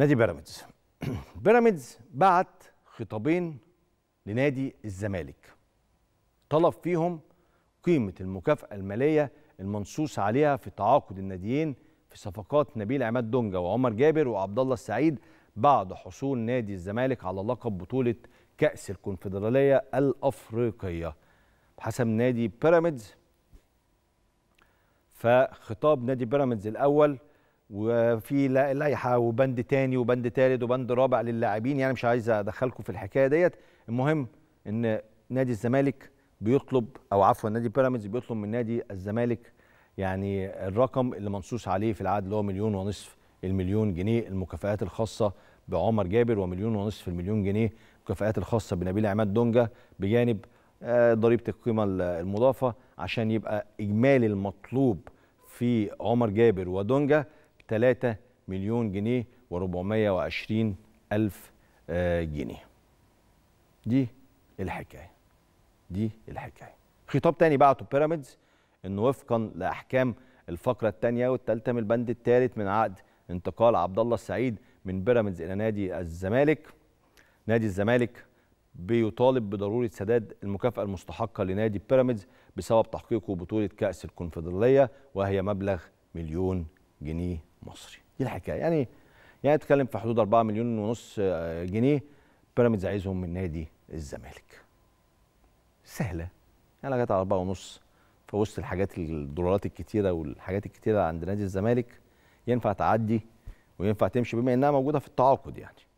نادي بيراميدز بيراميدز بعت خطابين لنادي الزمالك طلب فيهم قيمة المكافأة المالية المنصوص عليها في تعاقد الناديين في صفقات نبيل عماد دونجا وعمر جابر وعبد الله السعيد بعد حصول نادي الزمالك على لقب بطولة كأس الكونفدرالية الأفريقية حسب نادي بيراميدز فخطاب نادي بيراميدز الأول وفي لائحه وبند تاني وبند تالت وبند رابع للاعبين يعني مش عايز ادخلكم في الحكايه ديت المهم ان نادي الزمالك بيطلب او عفوا نادي بيراميدز بيطلب من نادي الزمالك يعني الرقم اللي منصوص عليه في العقد اللي هو مليون ونصف المليون جنيه المكافآت الخاصه بعمر جابر ومليون ونصف المليون جنيه المكافآت الخاصه بنبيل عماد دونجا بجانب آه، ضريبه القيمه المضافه عشان يبقى اجمالي المطلوب في عمر جابر ودونجا 3 مليون جنيه و420 ألف آه، جنيه دي الحكاية دي الحكاية خطاب تاني بعته بيراميدز أنه وفقا لأحكام الفقرة الثانية والثالثة من البند الثالث من عقد انتقال عبد الله السعيد من بيراميدز إلى نادي الزمالك نادي الزمالك بيطالب بضرورة سداد المكافأة المستحقة لنادي بيراميدز بسبب تحقيقه بطولة كأس الكونفدرالية وهي مبلغ مليون جنيه المصري دي الحكايه يعني يعني اتكلم في حدود 4 مليون ونص آه، جنيه بيراميدز عايزهم من نادي الزمالك سهله يعني لغايه على 4 ونص في وسط الحاجات الدولارات الكتيره والحاجات الكتيره عند نادي الزمالك ينفع تعدي وينفع تمشي بما انها موجوده في التعاقد يعني